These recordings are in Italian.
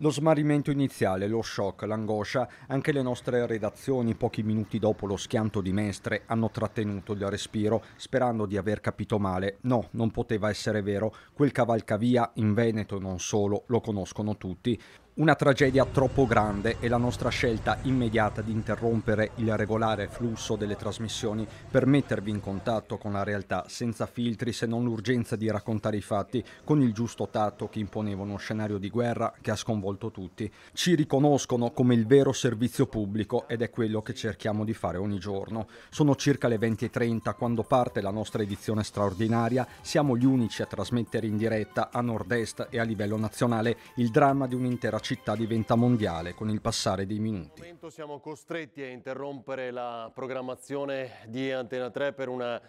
Lo smarrimento iniziale, lo shock, l'angoscia, anche le nostre redazioni pochi minuti dopo lo schianto di Mestre hanno trattenuto il respiro sperando di aver capito male. No, non poteva essere vero, quel cavalcavia in Veneto non solo, lo conoscono tutti. Una tragedia troppo grande e la nostra scelta immediata di interrompere il regolare flusso delle trasmissioni per mettervi in contatto con la realtà senza filtri se non l'urgenza di raccontare i fatti con il giusto tatto che imponeva uno scenario di guerra che ha sconvolto tutti. Ci riconoscono come il vero servizio pubblico ed è quello che cerchiamo di fare ogni giorno. Sono circa le 20.30 quando parte la nostra edizione straordinaria, siamo gli unici a trasmettere in diretta a nord-est e a livello nazionale il dramma di un'intera città città diventa mondiale con il passare dei minuti. Siamo costretti a interrompere la programmazione di Antena 3 per una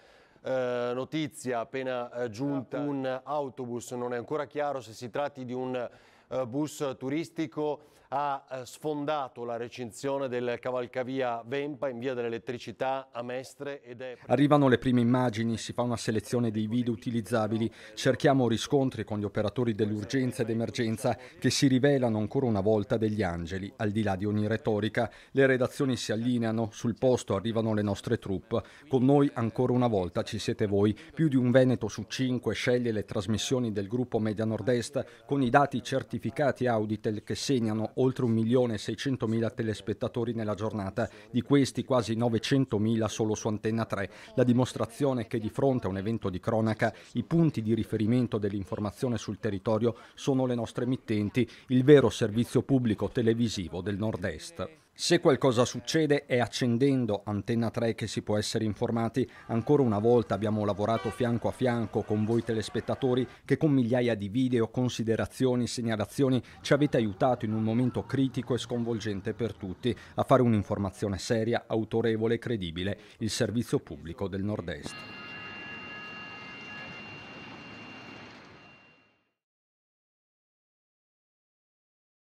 eh, notizia appena eh, giunta. Esatto. Un autobus, non è ancora chiaro se si tratti di un eh, bus turistico ha eh, sfondato la recinzione del cavalcavia Vempa in via dell'elettricità a Mestre ed è... Arrivano le prime immagini, si fa una selezione dei video utilizzabili, cerchiamo riscontri con gli operatori dell'urgenza ed emergenza che si rivelano ancora una volta degli angeli, al di là di ogni retorica. Le redazioni si allineano, sul posto arrivano le nostre truppe, con noi ancora una volta ci siete voi, più di un Veneto su cinque sceglie le trasmissioni del gruppo Media Nord-Est con i dati certificati certificati Auditel che segnano oltre 1.600.000 telespettatori nella giornata, di questi quasi 900.000 solo su Antenna 3, la dimostrazione che di fronte a un evento di cronaca i punti di riferimento dell'informazione sul territorio sono le nostre emittenti, il vero servizio pubblico televisivo del Nord-Est. Se qualcosa succede è accendendo Antenna 3 che si può essere informati. Ancora una volta abbiamo lavorato fianco a fianco con voi telespettatori che con migliaia di video, considerazioni, segnalazioni ci avete aiutato in un momento critico e sconvolgente per tutti a fare un'informazione seria, autorevole e credibile, il servizio pubblico del Nord-Est.